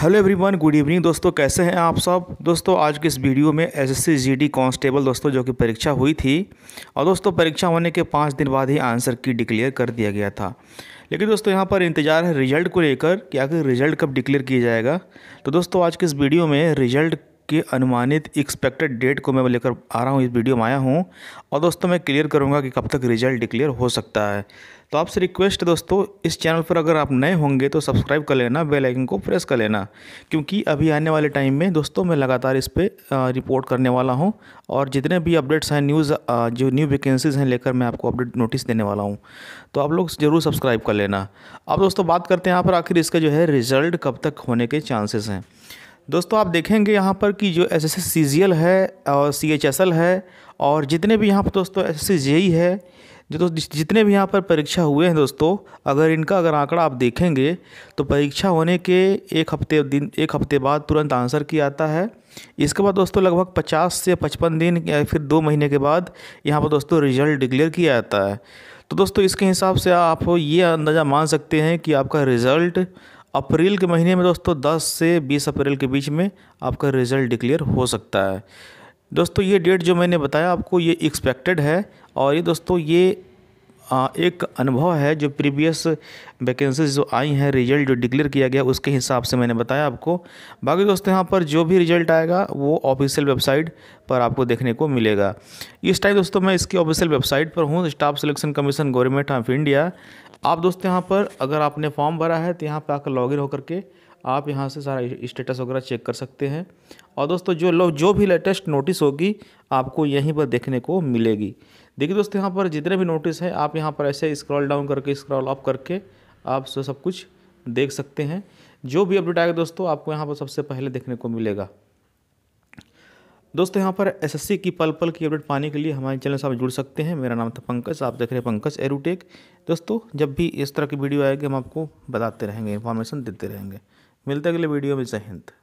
hello everyone good evening दोस्तों कैसे हैं आप सब दोस्तों आज के इस वीडियो में एसएससी जीडी कांस्टेबल दोस्तों जो कि परीक्षा हुई थी और दोस्तों परीक्षा होने के पाँच दिन बाद ही आंसर की डिक्लेयर कर दिया गया था लेकिन दोस्तों यहाँ पर इंतजार है रिजल्ट को लेकर कि आखिर रिजल्ट कब डिक्लेयर किया जाएगा तो दोस्तों आज के इस वीडियो में रिजल्ट के अनुमानित एक्सपेक्टेड डेट को मैं लेकर आ रहा हूँ इस वीडियो में आया हूँ और दोस्तों मैं क्लियर करूँगा कि कब तक रिजल्ट डिक्लेयर हो सकता है तो आपसे रिक्वेस्ट दोस्तों इस चैनल पर अगर आप नए होंगे तो सब्सक्राइब कर लेना बेल आइकन को प्रेस कर लेना क्योंकि अभी आने वाले टाइम में दोस्तों मैं लगातार इस पर रिपोर्ट करने वाला हूँ और जितने भी अपडेट्स हैं न्यूज़ जो न्यू वैकेंसीज़ हैं लेकर मैं आपको अपडेट नोटिस देने वाला हूँ तो आप लोग ज़रूर सब्सक्राइब कर लेना अब दोस्तों बात करते हैं यहाँ पर आखिर इसका जो है रिज़ल्ट कब तक होने के चांसेस हैं दोस्तों आप देखेंगे यहाँ पर कि जो S S S C G L है और सी एच एस एल है और जितने भी यहाँ पर दोस्तों एस एस e है जो तो जितने भी यहाँ पर परीक्षा हुए हैं दोस्तों अगर इनका अगर आंकड़ा आप देखेंगे तो परीक्षा होने के एक हफ्ते दिन एक हफ्ते बाद तुरंत आंसर किया आता है इसके बाद दोस्तों लगभग 50 से 55 दिन या फिर दो महीने के बाद यहाँ पर दोस्तों रिजल्ट डिक्लेयर किया जाता है तो दोस्तों इसके हिसाब से आप ये अंदाज़ा मान सकते हैं कि आपका रिज़ल्ट अप्रैल के महीने में दोस्तों 10 से 20 अप्रैल के बीच में आपका रिज़ल्ट डिक्लेयर हो सकता है दोस्तों ये डेट जो मैंने बताया आपको ये एक्सपेक्टेड है और ये दोस्तों ये एक अनुभव है जो प्रीवियस वैकेंसी जो आई हैं रिजल्ट जो डिक्लेयर किया गया उसके हिसाब से मैंने बताया आपको बाकी दोस्तों यहाँ पर जो भी रिजल्ट आएगा वो ऑफिशियल वेबसाइट पर आपको देखने को मिलेगा इस टाइम दोस्तों मैं इसकी ऑफिशियल वेबसाइट पर हूँ staff selection commission government of India आप दोस्तों यहाँ पर अगर आपने फॉर्म भरा है तो यहाँ पर आकर लॉगिन होकर के आप यहाँ से सारा स्टेटस वगैरह चेक कर सकते हैं और दोस्तों जो लोग जो भी लेटेस्ट नोटिस होगी आपको यहीं पर देखने को मिलेगी देखिए दोस्तों यहाँ पर जितने भी नोटिस हैं आप यहाँ पर ऐसे स्क्रॉल डाउन करके स्क्रॉल अप करके आप सब कुछ देख सकते हैं जो भी अपडेट आएगा दोस्तों आपको यहाँ पर सबसे पहले देखने को मिलेगा दोस्तों यहाँ पर एसएससी की पल पल की अपडेट पाने के लिए हमारे चैनल से आप जुड़ सकते हैं मेरा नाम था पंकज आप देख रहे हैं पंकज एरूटेक दोस्तों जब भी इस तरह की वीडियो आएगी हम आपको बताते रहेंगे इन्फॉर्मेशन देते रहेंगे मिलते अगले वीडियो में जय हिंद